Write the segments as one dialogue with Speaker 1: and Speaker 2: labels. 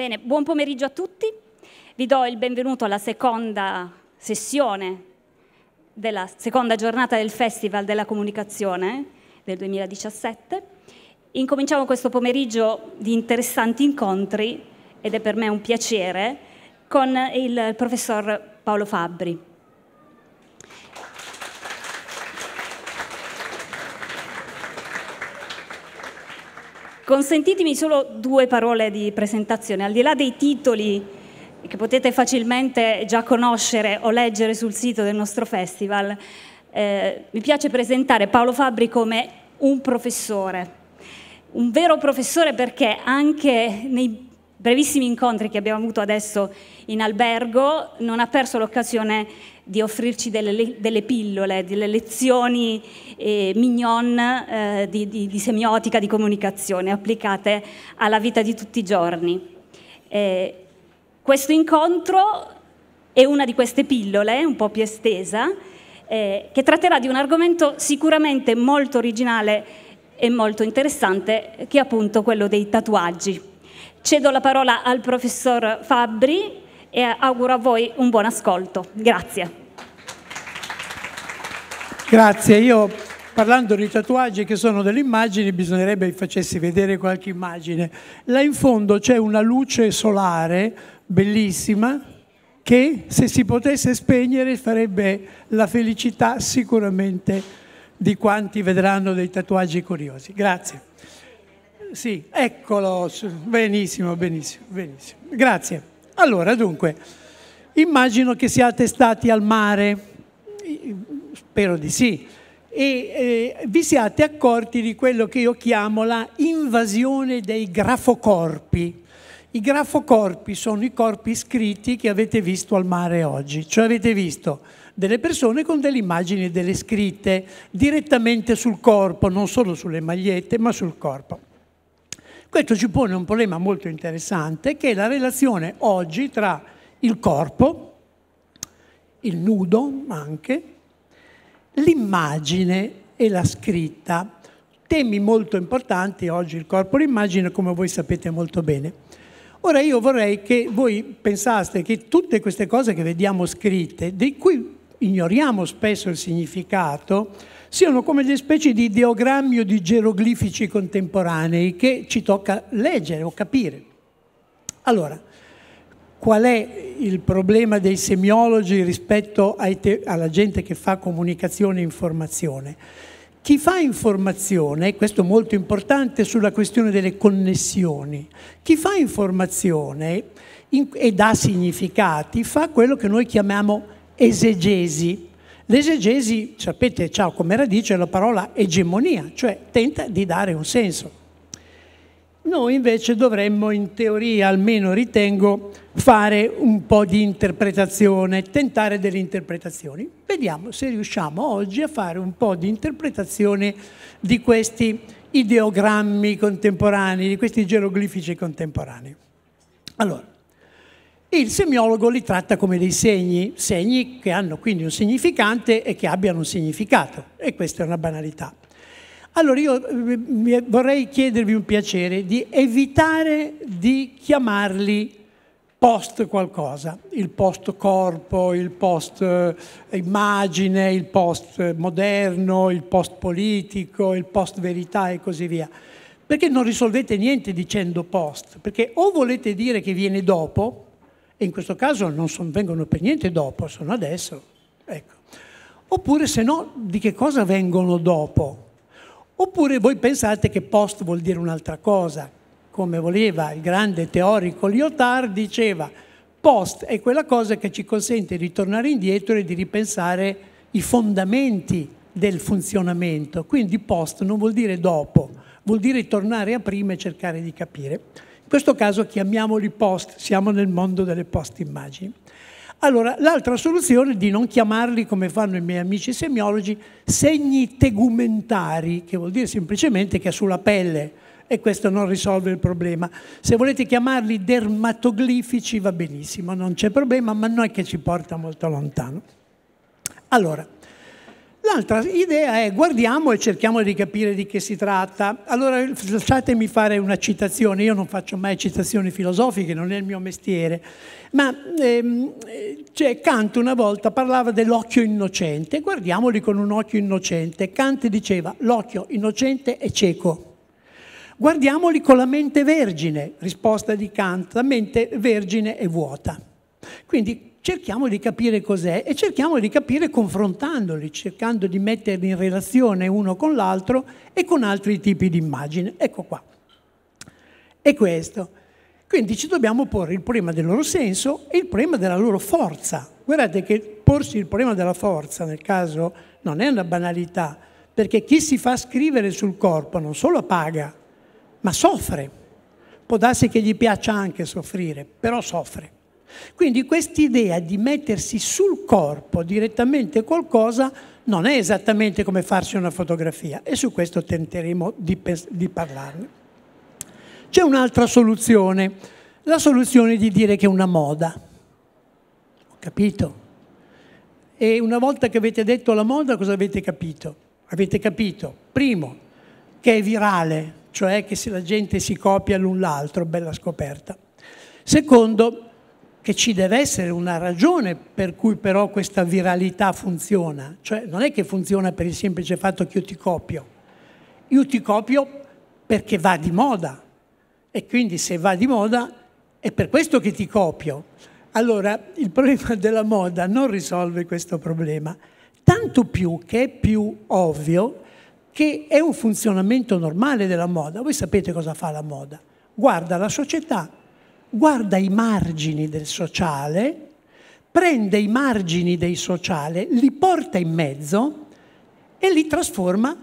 Speaker 1: Bene, buon pomeriggio a tutti. Vi do il benvenuto alla seconda sessione della seconda giornata del Festival della Comunicazione del 2017. Incominciamo questo pomeriggio di interessanti incontri ed è per me un piacere con il professor Paolo Fabbri. Consentitemi solo due parole di presentazione, al di là dei titoli che potete facilmente già conoscere o leggere sul sito del nostro festival, eh, mi piace presentare Paolo Fabri come un professore, un vero professore perché anche nei brevissimi incontri che abbiamo avuto adesso in albergo non ha perso l'occasione di offrirci delle, delle, pillole, delle lezioni eh, mignon eh, di, di, di, semiotica, di comunicazione applicate alla vita di tutti i giorni. Eh, questo incontro è una di queste pillole, un po' più estesa, eh, che tratterà di un argomento sicuramente molto originale e molto interessante, che è appunto quello dei tatuaggi. Cedo la parola al professor Fabbri e auguro a voi un buon ascolto. Grazie.
Speaker 2: Grazie, io parlando di tatuaggi che sono delle immagini bisognerebbe che facessi vedere qualche immagine. Là in fondo c'è una luce solare bellissima che se si potesse spegnere farebbe la felicità sicuramente di quanti vedranno dei tatuaggi curiosi. Grazie. Sì, eccolo, benissimo, benissimo, benissimo. Grazie. Allora, dunque, immagino che siate stati al mare Spero di sì. E eh, vi siate accorti di quello che io chiamo la invasione dei grafocorpi. I grafocorpi sono i corpi scritti che avete visto al mare oggi, cioè avete visto delle persone con delle immagini e delle scritte direttamente sul corpo, non solo sulle magliette, ma sul corpo. Questo ci pone un problema molto interessante che è la relazione oggi tra il corpo, il nudo anche, l'immagine e la scritta, temi molto importanti oggi il corpo l'immagine come voi sapete molto bene. Ora io vorrei che voi pensaste che tutte queste cose che vediamo scritte, di cui ignoriamo spesso il significato, siano come delle specie di ideogrammi o di geroglifici contemporanei che ci tocca leggere o capire. Allora, qual è il problema dei semiologi rispetto alla gente che fa comunicazione e informazione. Chi fa informazione, questo è molto importante sulla questione delle connessioni, chi fa informazione e dà significati fa quello che noi chiamiamo esegesi. L'esegesi, sapete, ha come radice la parola egemonia, cioè tenta di dare un senso. Noi invece dovremmo in teoria, almeno ritengo, fare un po' di interpretazione, tentare delle interpretazioni. Vediamo se riusciamo oggi a fare un po' di interpretazione di questi ideogrammi contemporanei, di questi geroglifici contemporanei. Allora, il semiologo li tratta come dei segni, segni che hanno quindi un significante e che abbiano un significato, e questa è una banalità. Allora io eh, vorrei chiedervi un piacere di evitare di chiamarli post qualcosa, il post corpo, il post eh, immagine, il post eh, moderno, il post politico, il post verità e così via. Perché non risolvete niente dicendo post? Perché o volete dire che viene dopo, e in questo caso non son, vengono per niente dopo, sono adesso, ecco. Oppure se no di che cosa vengono dopo? Oppure voi pensate che post vuol dire un'altra cosa, come voleva il grande teorico Lyotard, diceva post è quella cosa che ci consente di tornare indietro e di ripensare i fondamenti del funzionamento. Quindi post non vuol dire dopo, vuol dire tornare a prima e cercare di capire. In questo caso chiamiamoli post, siamo nel mondo delle post immagini. Allora, l'altra soluzione è di non chiamarli, come fanno i miei amici semiologi, segni tegumentari, che vuol dire semplicemente che è sulla pelle e questo non risolve il problema. Se volete chiamarli dermatoglifici va benissimo, non c'è problema, ma non è che ci porta molto lontano. Allora, L'altra idea è guardiamo e cerchiamo di capire di che si tratta. Allora lasciatemi fare una citazione, io non faccio mai citazioni filosofiche, non è il mio mestiere, ma ehm, cioè, Kant una volta parlava dell'occhio innocente, guardiamoli con un occhio innocente. Kant diceva l'occhio innocente è cieco. Guardiamoli con la mente vergine, risposta di Kant, la mente vergine è vuota. Quindi cerchiamo di capire cos'è e cerchiamo di capire confrontandoli, cercando di metterli in relazione uno con l'altro e con altri tipi di immagine. Ecco qua. E questo. Quindi ci dobbiamo porre il problema del loro senso e il problema della loro forza. Guardate che porsi il problema della forza nel caso non è una banalità, perché chi si fa scrivere sul corpo non solo paga, ma soffre. Può darsi che gli piaccia anche soffrire, però soffre. Quindi quest'idea di mettersi sul corpo direttamente qualcosa non è esattamente come farsi una fotografia e su questo tenteremo di, di parlarne. C'è un'altra soluzione, la soluzione di dire che è una moda. Ho capito? E una volta che avete detto la moda cosa avete capito? Avete capito, primo, che è virale, cioè che se la gente si copia l'un l'altro, bella scoperta. Secondo, che ci deve essere una ragione per cui però questa viralità funziona, cioè non è che funziona per il semplice fatto che io ti copio, io ti copio perché va di moda e quindi se va di moda è per questo che ti copio. Allora il problema della moda non risolve questo problema, tanto più che è più ovvio che è un funzionamento normale della moda. Voi sapete cosa fa la moda? Guarda la società guarda i margini del sociale, prende i margini dei sociale, li porta in mezzo e li trasforma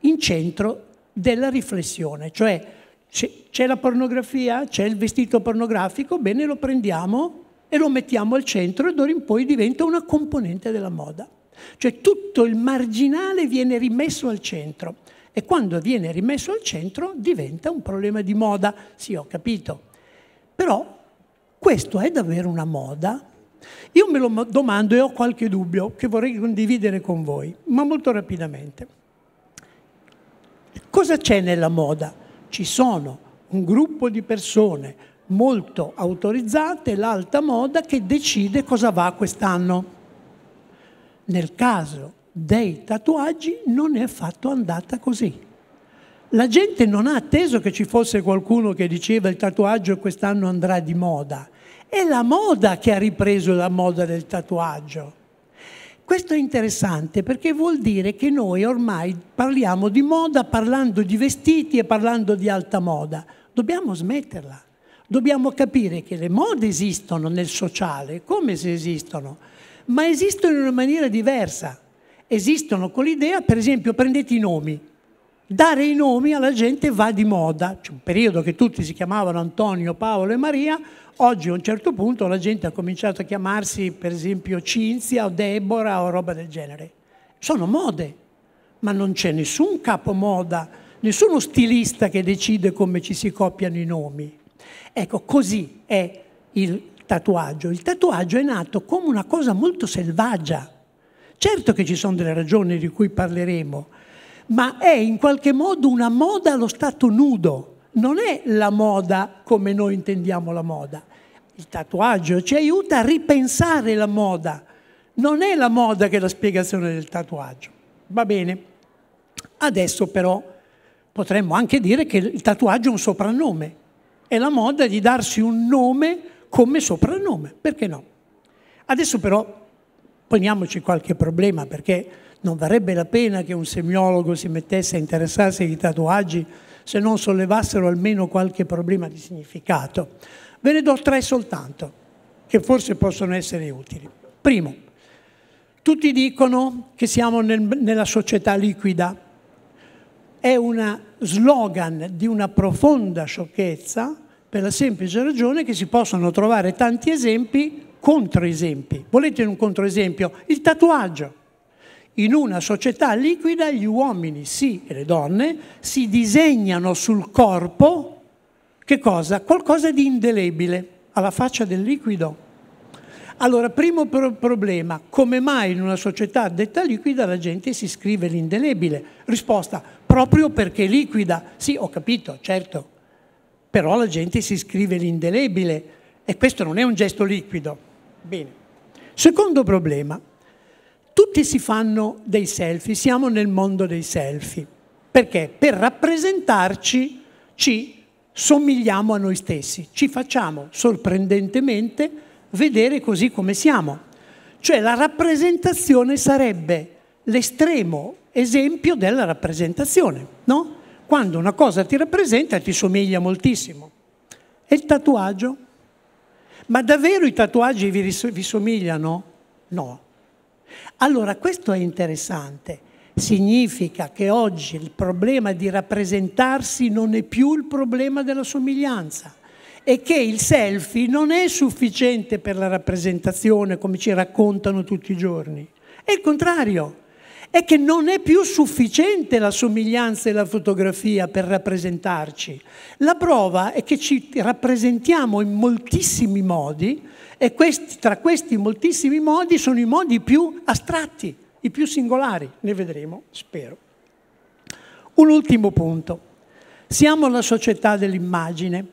Speaker 2: in centro della riflessione, cioè c'è la pornografia, c'è il vestito pornografico, bene lo prendiamo e lo mettiamo al centro e d'ora in poi diventa una componente della moda. Cioè tutto il marginale viene rimesso al centro e quando viene rimesso al centro diventa un problema di moda. Sì, ho capito, però questo è davvero una moda? Io me lo domando e ho qualche dubbio che vorrei condividere con voi, ma molto rapidamente. Cosa c'è nella moda? Ci sono un gruppo di persone molto autorizzate, l'alta moda, che decide cosa va quest'anno. Nel caso dei tatuaggi non è affatto andata così la gente non ha atteso che ci fosse qualcuno che diceva il tatuaggio quest'anno andrà di moda. È la moda che ha ripreso la moda del tatuaggio. Questo è interessante perché vuol dire che noi ormai parliamo di moda parlando di vestiti e parlando di alta moda. Dobbiamo smetterla. Dobbiamo capire che le mode esistono nel sociale, come se esistono, ma esistono in una maniera diversa. Esistono con l'idea, per esempio, prendete i nomi dare i nomi alla gente va di moda. C'è un periodo che tutti si chiamavano Antonio, Paolo e Maria, oggi a un certo punto la gente ha cominciato a chiamarsi per esempio Cinzia o Debora o roba del genere. Sono mode, ma non c'è nessun capo moda, nessuno stilista che decide come ci si copiano i nomi. Ecco, così è il tatuaggio. Il tatuaggio è nato come una cosa molto selvaggia. Certo che ci sono delle ragioni di cui parleremo, ma è in qualche modo una moda allo stato nudo, non è la moda come noi intendiamo la moda. Il tatuaggio ci aiuta a ripensare la moda, non è la moda che è la spiegazione del tatuaggio. Va bene, adesso però potremmo anche dire che il tatuaggio è un soprannome, è la moda di darsi un nome come soprannome, perché no? Adesso però poniamoci qualche problema perché non varrebbe la pena che un semiologo si mettesse a interessarsi di tatuaggi se non sollevassero almeno qualche problema di significato. Ve ne do tre soltanto, che forse possono essere utili. Primo, tutti dicono che siamo nel, nella società liquida. È uno slogan di una profonda sciocchezza per la semplice ragione che si possono trovare tanti esempi, controesempi. Volete un controesempio? Il tatuaggio. In una società liquida gli uomini, sì, e le donne, si disegnano sul corpo che cosa? Qualcosa di indelebile, alla faccia del liquido. Allora, primo pro- problema, come mai in una società detta liquida la gente si scrive l'indelebile? Risposta, proprio perché è liquida. Sì, ho capito, certo, però la gente si scrive l'indelebile e questo non è un gesto liquido. Bene. Secondo problema, tutti si fanno dei selfie, siamo nel mondo dei selfie. Perché? Per rappresentarci ci somigliamo a noi stessi, ci facciamo sorprendentemente vedere così come siamo. Cioè la rappresentazione sarebbe l'estremo esempio della rappresentazione, no? Quando una cosa ti rappresenta ti somiglia moltissimo. E il tatuaggio? Ma davvero i tatuaggi vi, vi somigliano? No, allora questo è interessante. Significa che oggi il problema di rappresentarsi non è più il problema della somiglianza e che il selfie non è sufficiente per la rappresentazione come ci raccontano tutti i giorni. È il contrario, è che non è più sufficiente la somiglianza e la fotografia per rappresentarci. La prova è che ci rappresentiamo in moltissimi modi e questi, tra questi moltissimi modi sono i modi più astratti, i più singolari, ne vedremo, spero. Un ultimo punto. Siamo la società dell'immagine.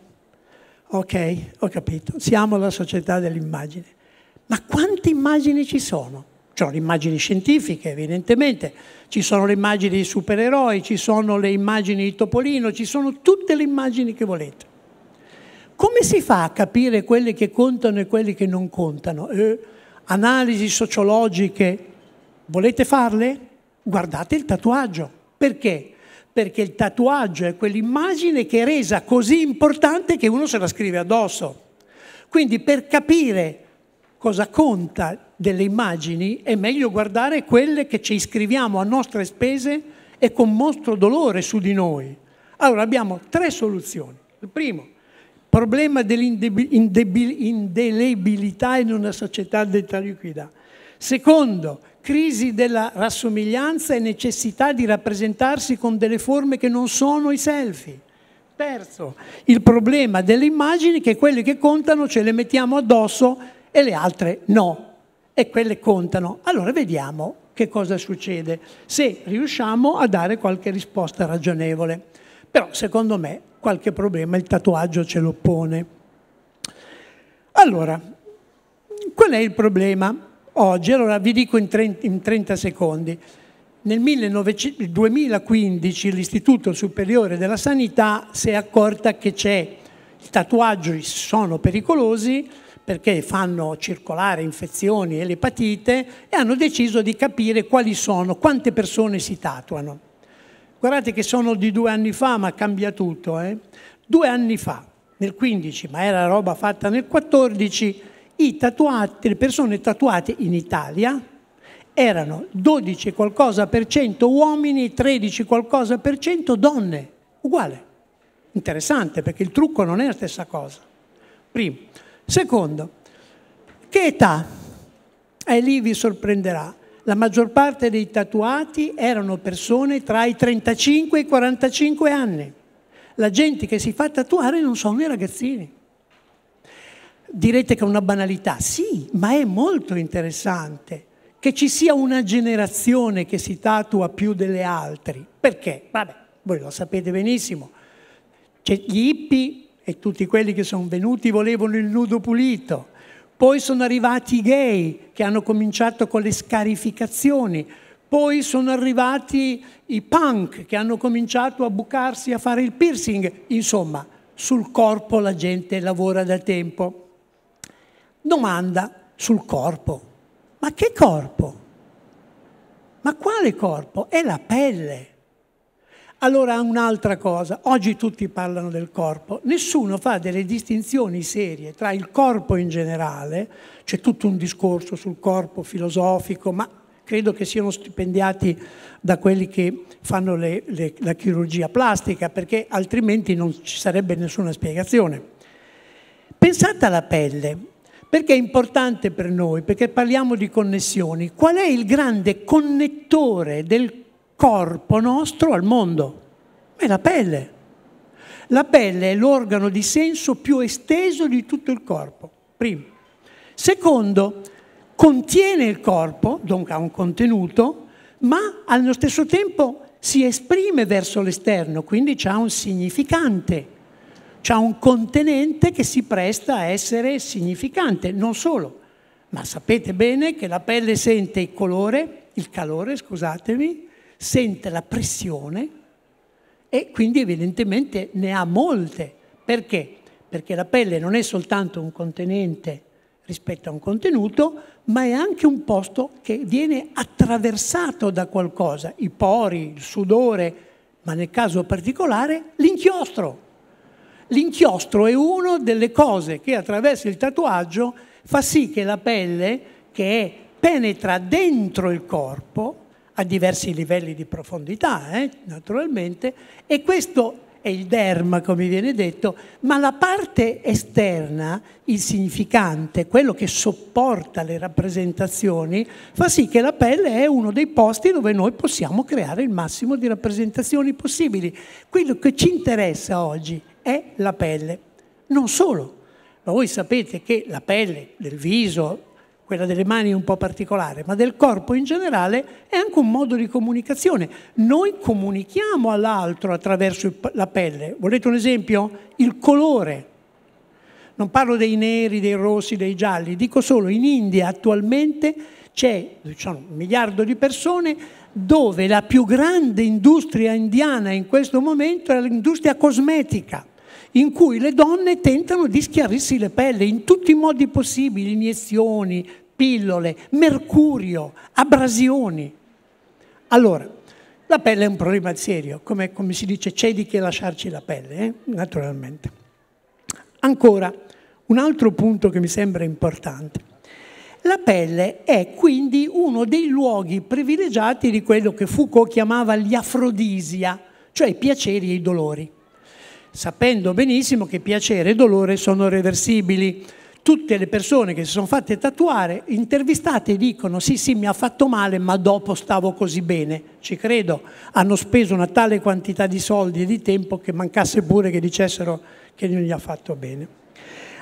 Speaker 2: Ok, ho capito, siamo la società dell'immagine. Ma quante immagini ci sono? Ci sono le immagini scientifiche, evidentemente, ci sono le immagini di supereroi, ci sono le immagini di Topolino, ci sono tutte le immagini che volete. Come si fa a capire quelli che contano e quelli che non contano? Eh, analisi sociologiche, volete farle? Guardate il tatuaggio. Perché? Perché il tatuaggio è quell'immagine che è resa così importante che uno se la scrive addosso. Quindi per capire cosa conta delle immagini è meglio guardare quelle che ci iscriviamo a nostre spese e con mostro dolore su di noi. Allora abbiamo tre soluzioni. Il primo, problema dell'indelebilità in una società detta liquida. Secondo, crisi della rassomiglianza e necessità di rappresentarsi con delle forme che non sono i selfie. Terzo, il problema delle immagini che quelle che contano ce le mettiamo addosso e le altre no. E quelle contano. Allora vediamo che cosa succede, se riusciamo a dare qualche risposta ragionevole. Però secondo me qualche problema il tatuaggio ce lo pone. Allora, qual è il problema oggi? Allora vi dico in 30, in 30 secondi. Nel 2015 l'Istituto Superiore della Sanità si è accorta che c'è, i tatuaggi sono pericolosi perché fanno circolare infezioni e l'epatite e hanno deciso di capire quali sono, quante persone si tatuano. Guardate che sono di due anni fa, ma cambia tutto. Eh? Due anni fa, nel 15, ma era roba fatta nel 14, tatuati, le persone tatuate in Italia erano 12 qualcosa per cento uomini, 13 qualcosa per cento donne, uguale. Interessante perché il trucco non è la stessa cosa. Primo. Secondo, che età? E lì vi sorprenderà la maggior parte dei tatuati erano persone tra i 35 e i 45 anni. La gente che si fa tatuare non sono i ragazzini. Direte che è una banalità, sì, ma è molto interessante che ci sia una generazione che si tatua più delle altre. Perché? Vabbè, voi lo sapete benissimo. C'è gli hippie e tutti quelli che sono venuti volevano il nudo pulito. Poi sono arrivati i gay che hanno cominciato con le scarificazioni. Poi sono arrivati i punk che hanno cominciato a bucarsi, a fare il piercing. Insomma, sul corpo la gente lavora da tempo. Domanda sul corpo. Ma che corpo? Ma quale corpo? È la pelle. Allora un'altra cosa, oggi tutti parlano del corpo, nessuno fa delle distinzioni serie tra il corpo in generale, c'è tutto un discorso sul corpo filosofico, ma credo che siano stipendiati da quelli che fanno le, le, la chirurgia plastica, perché altrimenti non ci sarebbe nessuna spiegazione. Pensate alla pelle, perché è importante per noi, perché parliamo di connessioni. Qual è il grande connettore del corpo nostro al mondo, è la pelle. La pelle è l'organo di senso più esteso di tutto il corpo, primo. Secondo, contiene il corpo, dunque ha un contenuto, ma allo stesso tempo si esprime verso l'esterno, quindi ha un significante, ha un contenente che si presta a essere significante, non solo. Ma sapete bene che la pelle sente il colore, il calore, scusatemi, sente la pressione e quindi evidentemente ne ha molte. Perché? Perché la pelle non è soltanto un contenente rispetto a un contenuto, ma è anche un posto che viene attraversato da qualcosa, i pori, il sudore, ma nel caso particolare l'inchiostro. L'inchiostro è una delle cose che attraverso il tatuaggio fa sì che la pelle, che penetra dentro il corpo, a diversi livelli di profondità, eh, naturalmente, e questo è il derma, come viene detto, ma la parte esterna, il significante, quello che sopporta le rappresentazioni, fa sì che la pelle è uno dei posti dove noi possiamo creare il massimo di rappresentazioni possibili. Quello che ci interessa oggi è la pelle, non solo. Ma voi sapete che la pelle del viso, quella delle mani è un po' particolare, ma del corpo in generale è anche un modo di comunicazione. Noi comunichiamo all'altro attraverso la pelle. Volete un esempio? Il colore. Non parlo dei neri, dei rossi, dei gialli, dico solo in India attualmente c'è diciamo, un miliardo di persone dove la più grande industria indiana in questo momento è l'industria cosmetica in cui le donne tentano di schiarirsi le pelle in tutti i modi possibili, iniezioni, pillole, mercurio, abrasioni. Allora, la pelle è un problema serio, come, come si dice c'è di che lasciarci la pelle, eh? naturalmente. Ancora, un altro punto che mi sembra importante. La pelle è quindi uno dei luoghi privilegiati di quello che Foucault chiamava gli afrodisia, cioè i piaceri e i dolori, sapendo benissimo che piacere e dolore sono reversibili tutte le persone che si sono fatte tatuare, intervistate, dicono sì sì mi ha fatto male ma dopo stavo così bene, ci credo, hanno speso una tale quantità di soldi e di tempo che mancasse pure che dicessero che non gli ha fatto bene.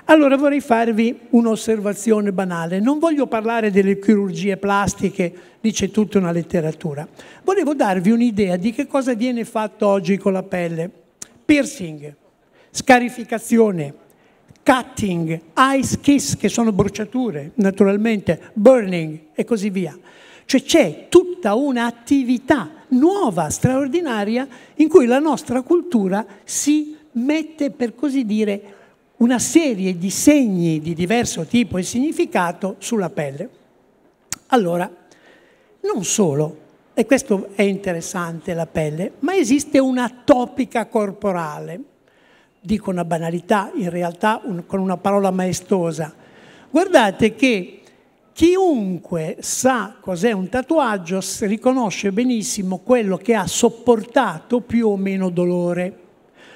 Speaker 2: Allora vorrei farvi un'osservazione banale, non voglio parlare delle chirurgie plastiche, dice tutta una letteratura, volevo darvi un'idea di che cosa viene fatto oggi con la pelle, piercing, scarificazione, cutting, ice kiss, che sono bruciature, naturalmente, burning e così via. Cioè c'è tutta un'attività nuova, straordinaria, in cui la nostra cultura si mette, per così dire, una serie di segni di diverso tipo e significato sulla pelle. Allora, non solo, e questo è interessante la pelle, ma esiste una topica corporale dico una banalità, in realtà un, con una parola maestosa. Guardate che chiunque sa cos'è un tatuaggio riconosce benissimo quello che ha sopportato più o meno dolore.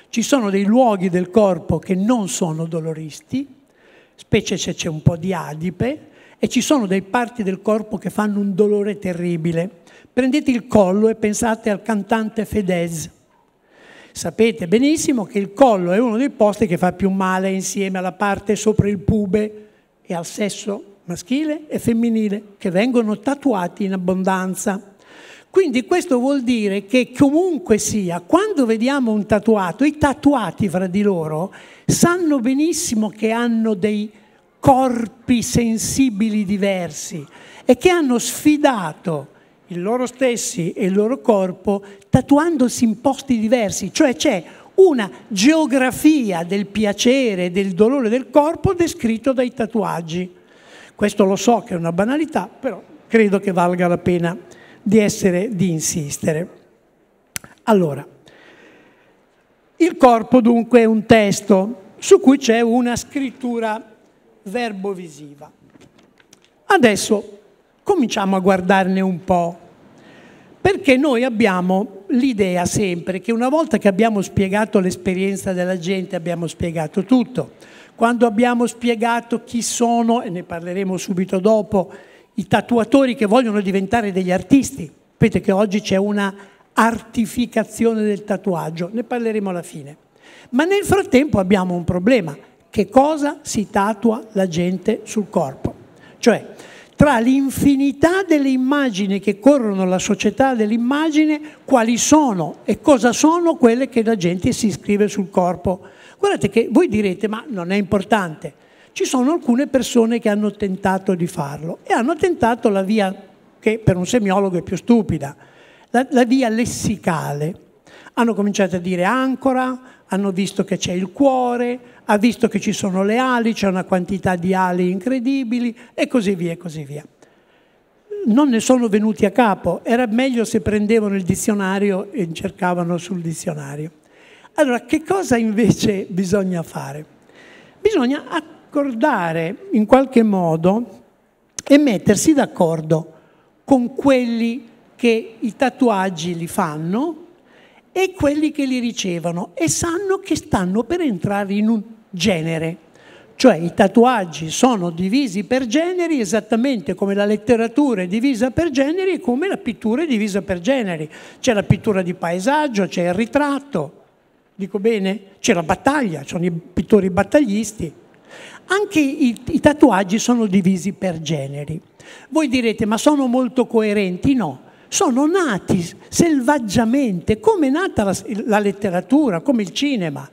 Speaker 2: Ci sono dei luoghi del corpo che non sono doloristi, specie se c'è un po' di adipe, e ci sono dei parti del corpo che fanno un dolore terribile. Prendete il collo e pensate al cantante Fedez sapete benissimo che il collo è uno dei posti che fa più male insieme alla parte sopra il pube e al sesso maschile e femminile che vengono tatuati in abbondanza. Quindi questo vuol dire che comunque sia, quando vediamo un tatuato, i tatuati fra di loro sanno benissimo che hanno dei corpi sensibili diversi e che hanno sfidato loro stessi e il loro corpo tatuandosi in posti diversi, cioè c'è una geografia del piacere, del dolore del corpo descritto dai tatuaggi. Questo lo so che è una banalità, però credo che valga la pena di, essere, di insistere. Allora, il corpo dunque è un testo su cui c'è una scrittura verbovisiva. Adesso cominciamo a guardarne un po' Perché noi abbiamo l'idea sempre che una volta che abbiamo spiegato l'esperienza della gente abbiamo spiegato tutto. Quando abbiamo spiegato chi sono, e ne parleremo subito dopo, i tatuatori che vogliono diventare degli artisti, sapete che oggi c'è una artificazione del tatuaggio, ne parleremo alla fine. Ma nel frattempo abbiamo un problema, che cosa si tatua la gente sul corpo? Cioè, tra l'infinità delle immagini che corrono la società dell'immagine, quali sono e cosa sono quelle che la gente si iscrive sul corpo. Guardate che voi direte, ma non è importante. Ci sono alcune persone che hanno tentato di farlo e hanno tentato la via che per un semiologo è più stupida, la, la via lessicale hanno cominciato a dire ancora, hanno visto che c'è il cuore, ha visto che ci sono le ali, c'è una quantità di ali incredibili e così via e così via. Non ne sono venuti a capo, era meglio se prendevano il dizionario e cercavano sul dizionario. Allora, che cosa invece bisogna fare? Bisogna accordare in qualche modo e mettersi d'accordo con quelli che i tatuaggi li fanno, e quelli che li ricevono e sanno che stanno per entrare in un genere. Cioè i tatuaggi sono divisi per generi esattamente come la letteratura è divisa per generi e come la pittura è divisa per generi. C'è la pittura di paesaggio, c'è il ritratto, dico bene? C'è la battaglia, sono i pittori battaglisti. Anche i, i tatuaggi sono divisi per generi. Voi direte ma sono molto coerenti? No, sono nati selvaggiamente, come è nata la, la letteratura, come il cinema.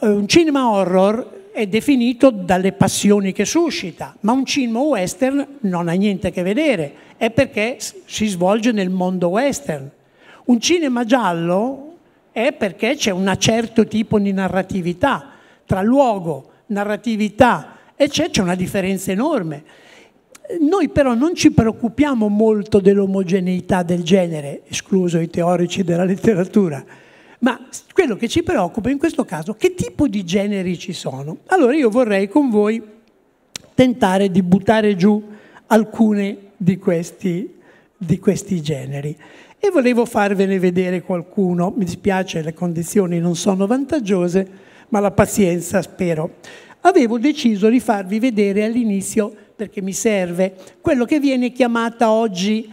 Speaker 2: Eh, un cinema horror è definito dalle passioni che suscita, ma un cinema western non ha niente a che vedere, è perché si svolge nel mondo western. Un cinema giallo è perché c'è un certo tipo di narratività, tra luogo, narratività, e c'è, c'è una differenza enorme. Noi però non ci preoccupiamo molto dell'omogeneità del genere, escluso i teorici della letteratura, ma quello che ci preoccupa in questo caso è che tipo di generi ci sono. Allora io vorrei con voi tentare di buttare giù alcune di questi, di questi generi e volevo farvene vedere qualcuno. Mi dispiace, le condizioni non sono vantaggiose, ma la pazienza spero. Avevo deciso di farvi vedere all'inizio perché mi serve, quello che viene chiamata oggi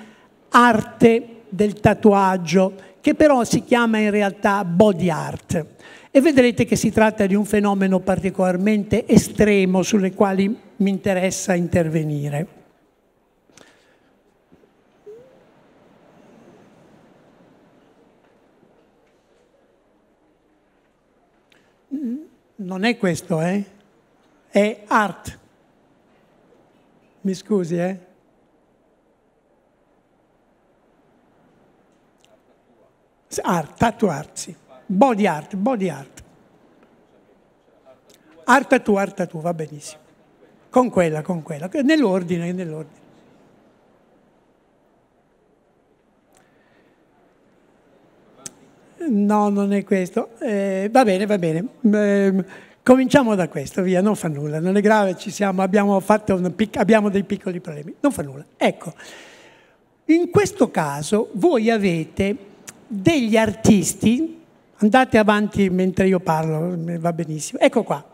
Speaker 2: arte del tatuaggio, che però si chiama in realtà body art. E vedrete che si tratta di un fenomeno particolarmente estremo sulle quali mi interessa intervenire. Non è questo, eh? È art. Mi scusi, eh? Art, tatuarsi. Body art, body art. Art tattoo, art tattoo, va benissimo. Con quella, con quella. Nell'ordine, nell'ordine. No, non è questo. Eh, va bene, va bene. Eh, Cominciamo da questo, via, non fa nulla, non è grave, ci siamo, abbiamo, pic, abbiamo dei piccoli problemi, non fa nulla. Ecco, in questo caso voi avete degli artisti, andate avanti mentre io parlo, va benissimo, ecco qua.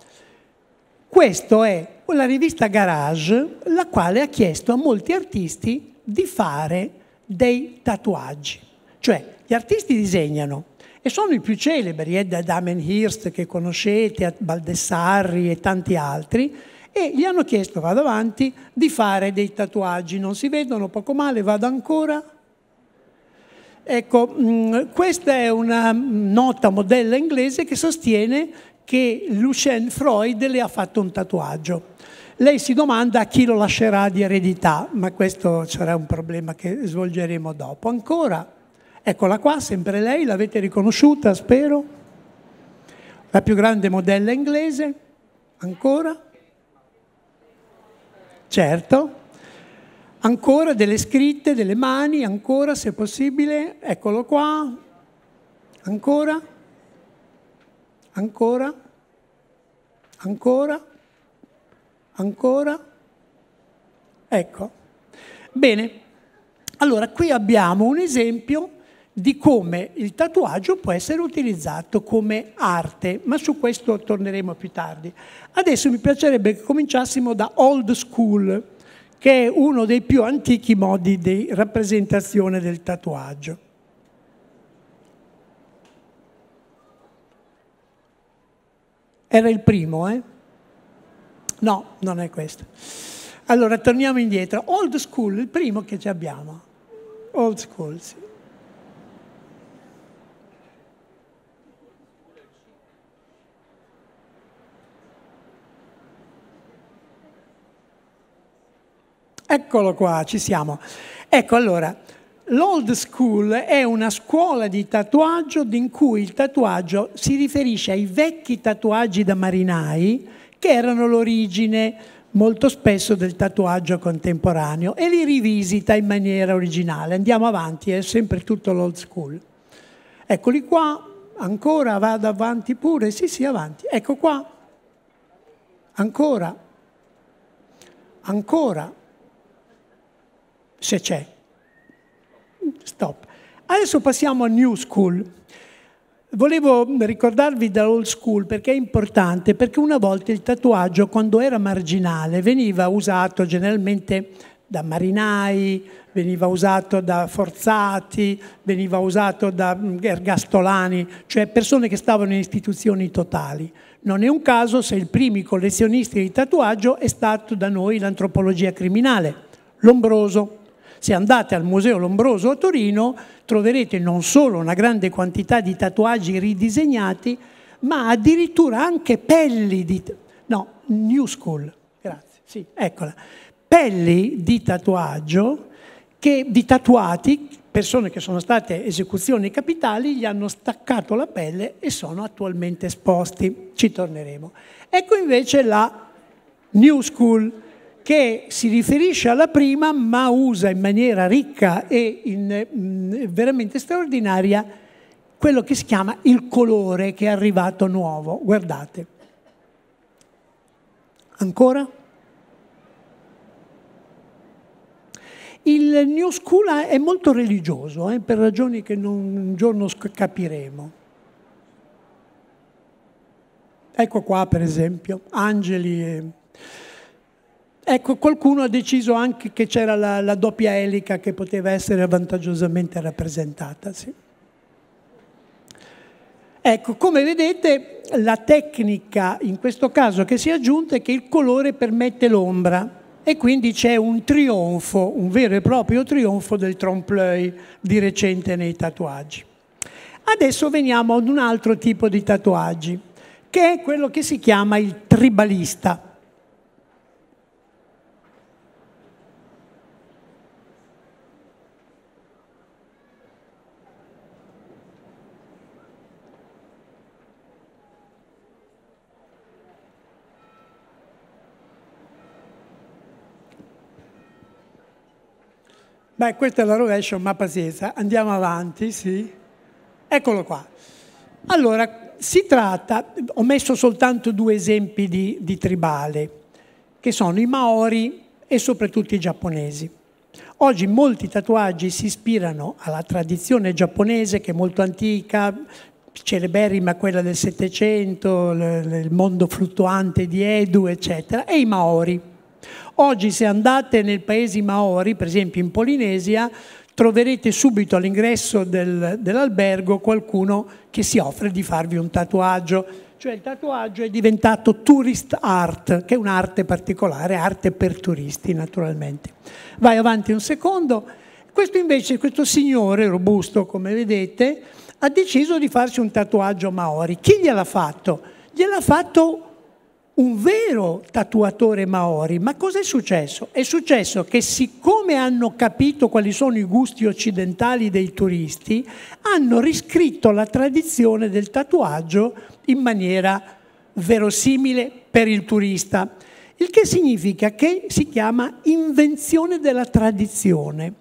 Speaker 2: Questa è la rivista Garage, la quale ha chiesto a molti artisti di fare dei tatuaggi. Cioè, gli artisti disegnano, e sono i più celebri, eh, da Damenhirst che conoscete, Baldessarri e tanti altri, e gli hanno chiesto, vado avanti, di fare dei tatuaggi, non si vedono poco male, vado ancora. Ecco, mh, mm, questa è una mm, nota modella inglese che sostiene che Lucien Freud le ha fatto un tatuaggio. Lei si domanda a chi lo lascerà di eredità, ma questo sarà un problema che svolgeremo dopo. Ancora, Eccola qua, sempre lei, l'avete riconosciuta, spero. La più grande modella inglese, ancora. Certo. Ancora delle scritte, delle mani, ancora se possibile. Eccolo qua. Ancora. Ancora. Ancora. Ancora. Ecco. Bene. Allora, qui abbiamo un esempio di come il tatuaggio può essere utilizzato come arte, ma su questo torneremo più tardi. Adesso mi piacerebbe che cominciassimo da old school, che è uno dei più antichi modi di rappresentazione del tatuaggio. Era il primo, eh? No, non è questo. Allora, torniamo indietro. Old school, il primo che abbiamo. Old school, sì. Eccolo qua, ci siamo. Ecco allora, l'old school è una scuola di tatuaggio in cui il tatuaggio si riferisce ai vecchi tatuaggi da marinai che erano l'origine molto spesso del tatuaggio contemporaneo e li rivisita in maniera originale. Andiamo avanti, è sempre tutto l'old school. Eccoli qua, ancora vado avanti pure, sì sì avanti, ecco qua, ancora, ancora, se c'è. Stop. Adesso passiamo a New School. Volevo ricordarvi dall'old school perché è importante, perché una volta il tatuaggio quando era marginale veniva usato generalmente da marinai, veniva usato da forzati, veniva usato da mm, ergastolani, cioè persone che stavano in istituzioni totali. Non è un caso se il primo collezionista di tatuaggio è stato da noi l'antropologia criminale, Lombroso, se andate al Museo Lombroso a Torino troverete non solo una grande quantità di tatuaggi ridisegnati, ma addirittura anche pelli di... no, New School, grazie, sì, eccola. Pelli di tatuaggio, che, di tatuati, persone che sono state esecuzioni capitali, gli hanno staccato la pelle e sono attualmente esposti. Ci torneremo. Ecco invece la New School, che si riferisce alla prima ma usa in maniera ricca e in, mm, veramente straordinaria quello che si chiama il colore che è arrivato nuovo. Guardate. Ancora? Il New School è molto religioso, eh, per ragioni che non, un giorno capiremo. Ecco qua, per esempio, angeli e Ecco, qualcuno ha deciso anche che c'era la, la, doppia elica che poteva essere vantaggiosamente rappresentata. Sì. Ecco, come vedete, la tecnica in questo caso che si è aggiunta è che il colore permette l'ombra e quindi c'è un trionfo, un vero e proprio trionfo del trompe-l'œil di recente nei tatuaggi. Adesso veniamo ad un altro tipo di tatuaggi, che è quello che si chiama il tribalista. Beh, questa è la rovescia, ma pazienza, andiamo avanti, sì. Eccolo qua. Allora, si tratta, ho messo soltanto due esempi di, di tribale, che sono i maori e soprattutto i giapponesi. Oggi molti tatuaggi si ispirano alla tradizione giapponese che è molto antica, celeberrima quella del Settecento, il mondo fluttuante di Edu, eccetera, e i Maori. Oggi se andate nei paesi maori, per esempio in Polinesia, troverete subito all'ingresso del, dell'albergo qualcuno che si offre di farvi un tatuaggio. Cioè il tatuaggio è diventato tourist art, che è un'arte particolare, arte per turisti naturalmente. Vai avanti un secondo. Questo invece, questo signore robusto come vedete, ha deciso di farsi un tatuaggio maori. Chi gliel'ha fatto? Gliel'ha fatto un vero tatuatore maori. Ma cos'è successo? È successo che siccome hanno capito quali sono i gusti occidentali dei turisti, hanno riscritto la tradizione del tatuaggio in maniera verosimile per il turista. Il che significa che si chiama invenzione della tradizione.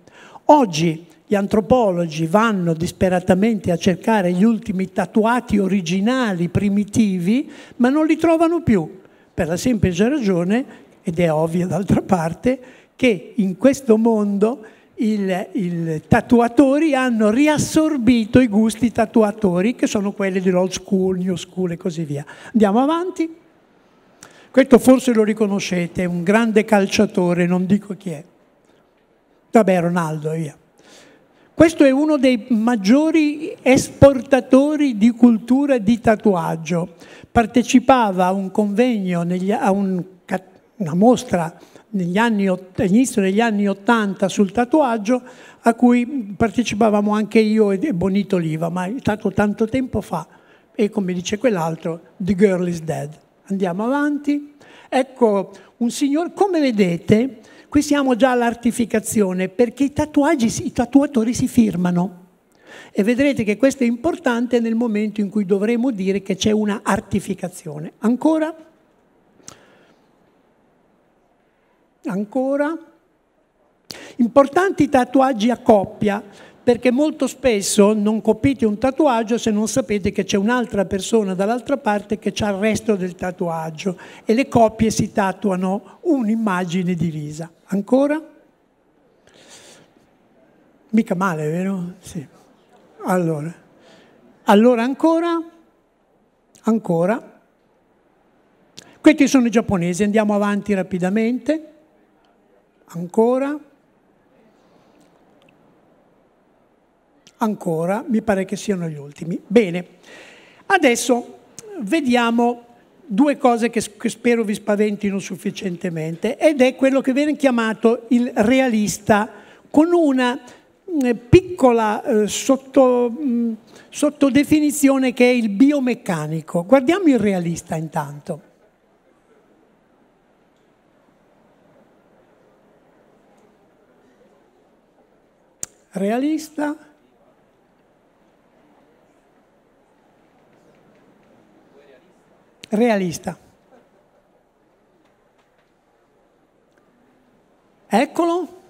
Speaker 2: Oggi gli antropologi vanno disperatamente a cercare gli ultimi tatuati originali, primitivi, ma non li trovano più per la semplice ragione, ed è ovvio d'altra parte, che in questo mondo i tatuatori hanno riassorbito i gusti tatuatori che sono quelli dell'old school, new school e così via. Andiamo avanti. Questo forse lo riconoscete, un grande calciatore, non dico chi è. Vabbè, Ronaldo, via. Questo è uno dei maggiori esportatori di cultura di tatuaggio. Partecipava a un convegno, a una mostra anni, all'inizio degli anni Ottanta sul tatuaggio, a cui partecipavamo anche io e Bonito Oliva, ma è stato tanto tempo fa. E come dice quell'altro, The Girl is Dead. Andiamo avanti. Ecco, un signore, come vedete, Qui siamo già all'artificazione perché i tatuaggi, i tatuatori si firmano. E vedrete che questo è importante nel momento in cui dovremo dire che c'è una artificazione. Ancora? Ancora? Importanti tatuaggi a coppia, perché molto spesso non copite un tatuaggio se non sapete che c'è un'altra persona dall'altra parte che ha il resto del tatuaggio e le coppie si tatuano un'immagine divisa. Ancora? Mica male, vero? Sì. Allora, allora ancora? Ancora? Questi sono i giapponesi, andiamo avanti rapidamente. Ancora? Ancora? Mi pare che siano gli ultimi. Bene, adesso vediamo due cose che, spero vi spaventino sufficientemente ed è quello che viene chiamato il realista con una mm, piccola eh, sotto, mh, mm, sottodefinizione che è il biomeccanico. Guardiamo il realista intanto. Realista. realista. Eccolo,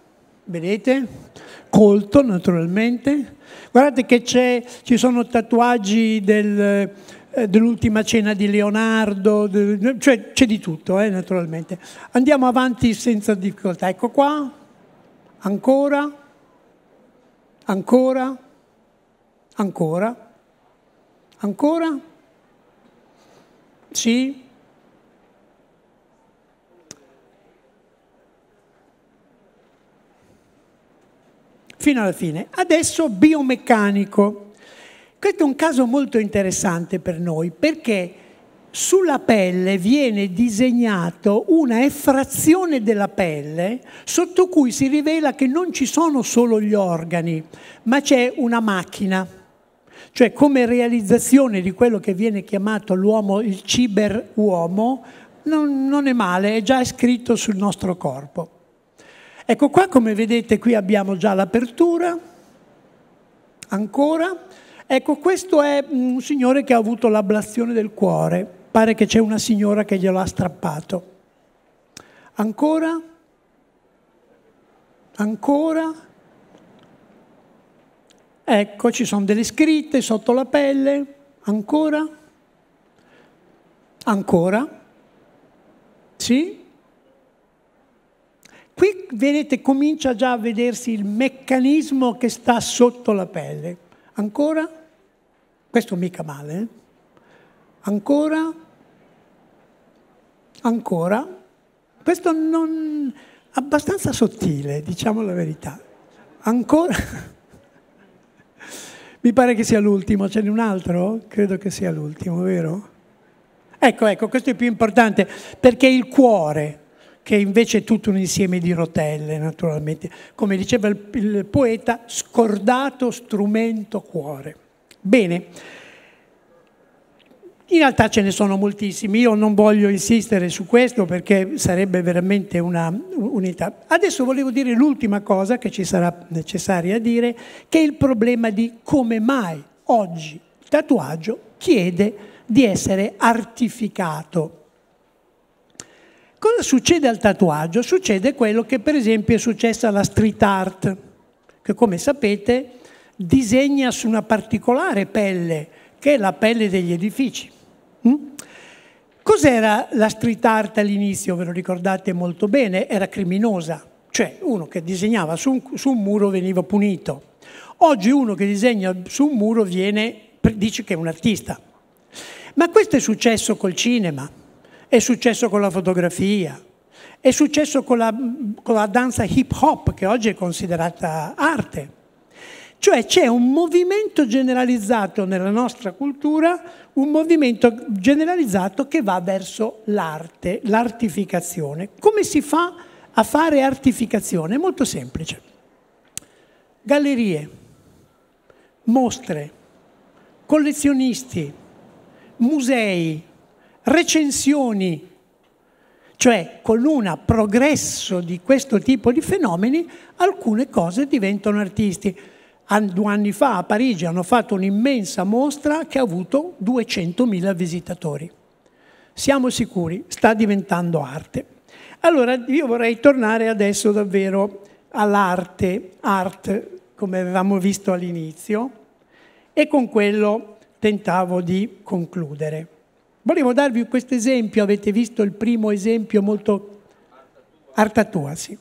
Speaker 2: vedete, colto naturalmente. Guardate che ci sono tatuaggi del, eh, dell'ultima cena di Leonardo, de, cioè c'è di tutto eh, naturalmente. Andiamo avanti senza difficoltà. Ecco qua, ancora, ancora, ancora, ancora. Sì? Fino alla fine. Adesso biomeccanico. Questo è un caso molto interessante per noi perché sulla pelle viene disegnato una effrazione della pelle sotto cui si rivela che non ci sono solo gli organi, ma c'è una macchina cioè come realizzazione di quello che viene chiamato l'uomo, il ciberuomo, non, non è male, è già scritto sul nostro corpo. Ecco qua come vedete qui abbiamo già l'apertura, ancora. Ecco questo è un signore che ha avuto l'ablazione del cuore, pare che c'è una signora che glielo ha strappato. Ancora, ancora, Ecco, ci sono delle scritte sotto la pelle, ancora, ancora, sì. Qui, vedete, comincia già a vedersi il meccanismo che sta sotto la pelle. Ancora, questo mica male, eh? ancora, ancora. Questo non... abbastanza sottile, diciamo la verità. Ancora... Mi pare che sia l'ultimo, ce n'è un altro? Credo che sia l'ultimo, vero? Ecco, ecco, questo è più importante perché il cuore, che invece è tutto un insieme di rotelle, naturalmente, come diceva il, il poeta, scordato strumento cuore. Bene. In realtà ce ne sono moltissimi, io non voglio insistere su questo perché sarebbe veramente una unità. Adesso volevo dire l'ultima cosa che ci sarà necessaria dire, che è il problema di come mai oggi il tatuaggio chiede di essere artificato. Cosa succede al tatuaggio? Succede quello che per esempio è successo alla street art, che come sapete disegna su una particolare pelle, che è la pelle degli edifici. Hm? Cos'era la street art all'inizio? Ve lo ricordate molto bene, era criminosa, cioè uno che disegnava su un, su un muro veniva punito. Oggi uno che disegna su un muro viene, dice che è un artista. Ma questo è successo col cinema, è successo con la fotografia, è successo con la, con la danza hip hop che oggi è considerata arte cioè c'è un movimento generalizzato nella nostra cultura, un movimento generalizzato che va verso l'arte, l'artificazione. Come si fa a fare artificazione? molto semplice. Gallerie, mostre, collezionisti, musei, recensioni, cioè con un progresso di questo tipo di fenomeni alcune cose diventano artisti due anni fa a Parigi hanno fatto un'immensa mostra che ha avuto 200.000 visitatori. Siamo sicuri, sta diventando arte. Allora io vorrei tornare adesso davvero all'arte, art, come avevamo visto all'inizio, e con quello tentavo di concludere. Volevo darvi questo esempio, avete visto il primo esempio molto... Artatua, sì.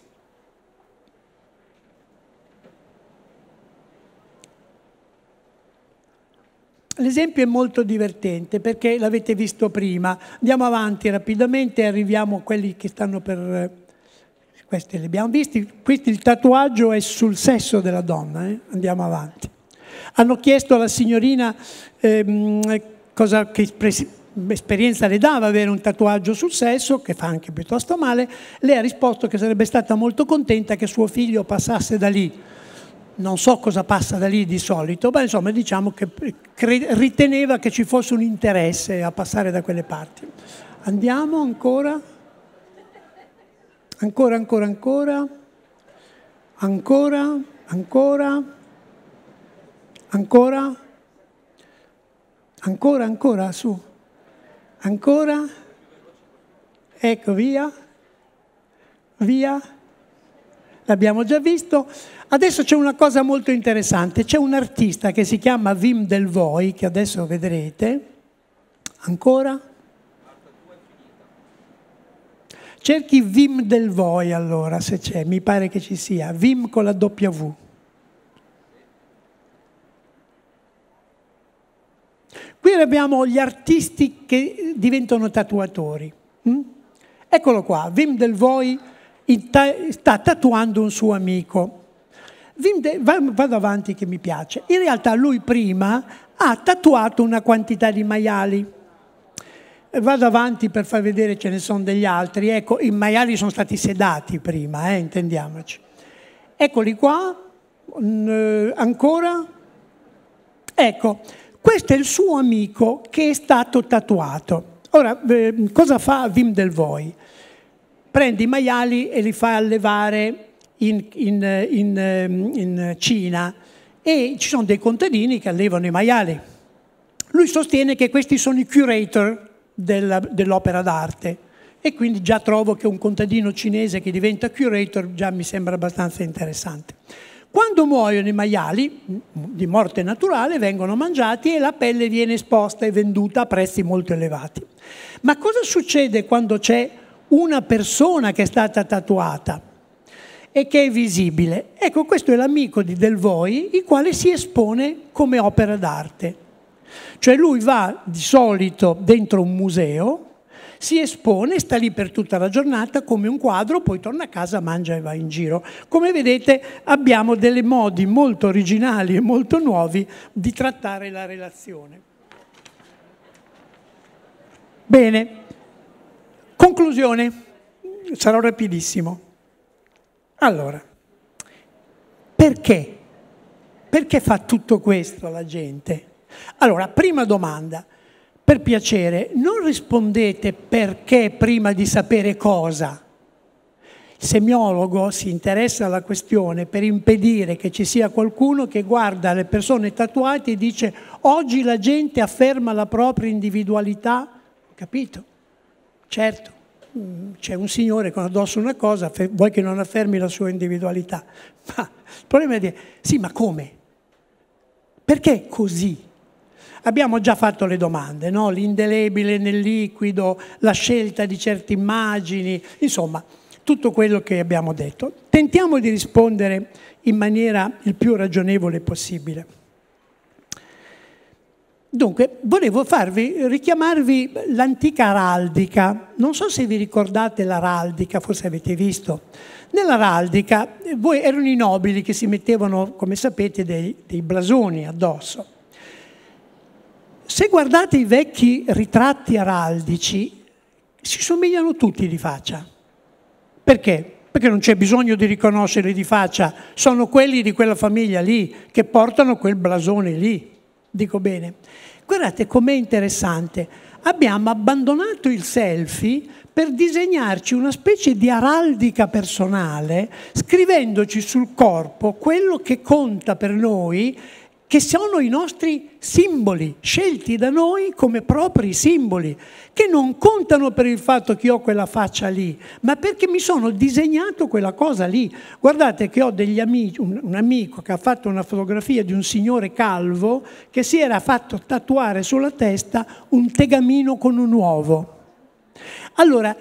Speaker 2: L'esempio è molto divertente perché l'avete visto prima. Andiamo avanti rapidamente e arriviamo a quelli che stanno per... Eh, Questi li abbiamo visti. Questi il tatuaggio è sul sesso della donna. Eh? Andiamo avanti. Hanno chiesto alla signorina eh, cosa, che esperienza le dava avere un tatuaggio sul sesso, che fa anche piuttosto male. Lei ha risposto che sarebbe stata molto contenta che suo figlio passasse da lì non so cosa passa da lì di solito, ma insomma diciamo che riteneva che ci fosse un interesse a passare da quelle parti. Andiamo ancora, ancora, ancora, ancora, ancora, ancora, ancora, ancora, ancora, su, ancora, ecco via, via l'abbiamo già visto. Adesso c'è una cosa molto interessante, c'è un artista che si chiama Wim Delvoy, che adesso vedrete, ancora? Cerchi Vim Delvoy allora, se c'è, mi pare che ci sia, Vim con la W. Qui abbiamo gli artisti che diventano tatuatori. Mm? Eccolo qua, Vim Delvoy sta tatuando un suo amico. Vado avanti che mi piace. In realtà lui prima ha tatuato una quantità di maiali. Vado avanti per far vedere ce ne sono degli altri. Ecco, i maiali sono stati sedati prima, eh, intendiamoci. Eccoli qua, ancora. Ecco, questo è il suo amico che è stato tatuato. Ora, eh, cosa fa Wim del Voi? prende i maiali e li fa allevare in, in, in, ehm, in Cina e ci sono dei contadini che allevano i maiali. Lui sostiene che questi sono i curator dell'opera d'arte e quindi già trovo che un contadino cinese che diventa curator già mi sembra abbastanza interessante. Quando muoiono i maiali, di morte naturale, vengono mangiati e la pelle viene esposta e venduta a prezzi molto elevati. Ma cosa succede quando c'è una persona che è stata tatuata e che è visibile. Ecco, questo è l'amico di Del Voi, il quale si espone come opera d'arte. Cioè lui va di solito dentro un museo, si espone, sta lì per tutta la giornata come un quadro, poi torna a casa, mangia e va in giro. Come vedete abbiamo delle modi molto originali e molto nuovi di trattare la relazione. Bene. Conclusione, sarò rapidissimo. Allora, perché? Perché fa tutto questo la gente? Allora, prima domanda, per piacere, non rispondete perché prima di sapere cosa. Il semiologo si interessa alla questione per impedire che ci sia qualcuno che guarda le persone tatuate e dice oggi la gente afferma la propria individualità, capito? Certo, c'è un signore con addosso una cosa, vuoi che non affermi la sua individualità. Ma il problema è dire, sì, ma come? Perché così? Abbiamo già fatto le domande, no? l'indelebile nel liquido, la scelta di certe immagini, insomma, tutto quello che abbiamo detto. Tentiamo di rispondere in maniera il più ragionevole possibile. Dunque, volevo farvi, richiamarvi l'antica araldica. Non so se vi ricordate l'araldica, forse avete visto. Nell'araldica voi erano i nobili che si mettevano, come sapete, dei, dei blasoni addosso. Se guardate i vecchi ritratti araldici, si somigliano tutti di faccia. Perché? Perché non c'è bisogno di riconoscerli di faccia, sono quelli di quella famiglia lì che portano quel blasone lì. Dico bene. Guardate com'è interessante. Abbiamo abbandonato il selfie per disegnarci una specie di araldica personale, scrivendoci sul corpo quello che conta per noi, che sono i nostri simboli scelti da noi come propri simboli, che non contano per il fatto che ho quella faccia lì, ma perché mi sono disegnato quella cosa lì. Guardate che ho degli amici, un, un amico che ha fatto una fotografia di un signore calvo che si era fatto tatuare sulla testa un tegamino con un uovo. Allora,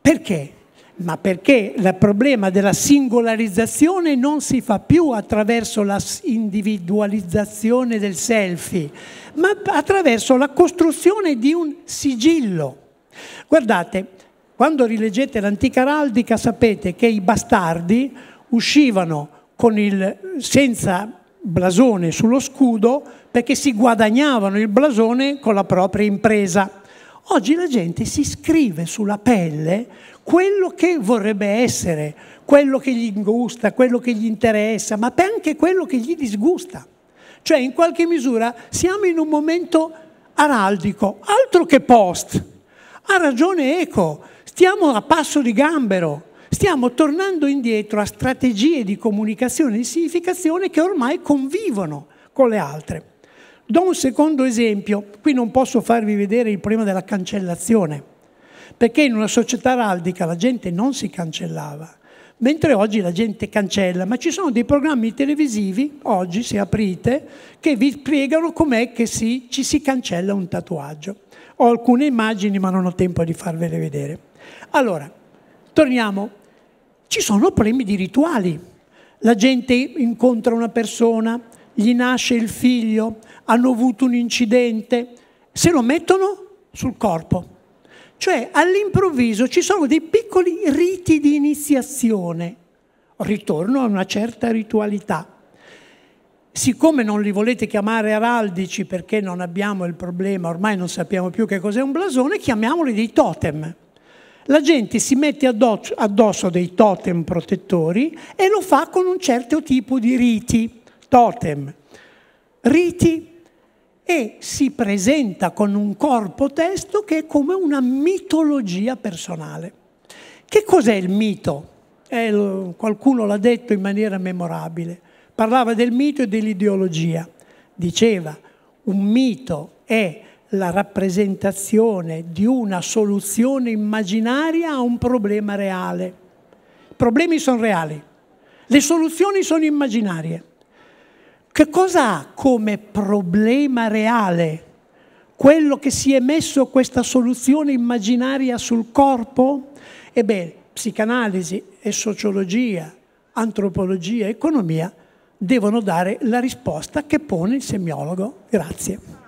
Speaker 2: perché? ma perché il problema della singolarizzazione non si fa più attraverso la individualizzazione del selfie, ma attraverso la costruzione di un sigillo. Guardate, quando rileggete l'antica araldica sapete che i bastardi uscivano il, senza blasone sullo scudo perché si guadagnavano il blasone con la propria impresa. Oggi la gente si scrive sulla pelle quello che vorrebbe essere, quello che gli gusta, quello che gli interessa, ma anche quello che gli disgusta. Cioè, in qualche misura, siamo in un momento araldico, altro che post. Ha ragione Eco, stiamo a passo di gambero, stiamo tornando indietro a strategie di comunicazione e di significazione che ormai convivono con le altre. Do un secondo esempio, qui non posso farvi vedere il problema della cancellazione, perché in una società araldica la gente non si cancellava, mentre oggi la gente cancella, ma ci sono dei programmi televisivi, oggi se aprite, che vi spiegano com'è che si, ci si cancella un tatuaggio. Ho alcune immagini ma non ho tempo di farvele vedere. Allora, torniamo. Ci sono problemi di rituali. La gente incontra una persona, gli nasce il figlio, hanno avuto un incidente, se lo mettono sul corpo cioè all'improvviso ci sono dei piccoli riti di iniziazione, ritorno a una certa ritualità. Siccome non li volete chiamare araldici perché non abbiamo il problema, ormai non sappiamo più che cos'è un blasone, chiamiamoli dei totem. La gente si mette addosso dei totem protettori e lo fa con un certo tipo di riti. Totem. Riti e si presenta con un corpo testo che è come una mitologia personale. Che cos'è il mito? Eh, qualcuno l'ha detto in maniera memorabile. Parlava del mito e dell'ideologia. Diceva, un mito è la rappresentazione di una soluzione immaginaria a un problema reale. I problemi sono reali, le soluzioni sono immaginarie. Che cosa ha come problema reale quello che si è messo questa soluzione immaginaria sul corpo? Ebbene, psicanalisi e sociologia, antropologia, e economia devono dare la risposta che pone il semiologo. Grazie.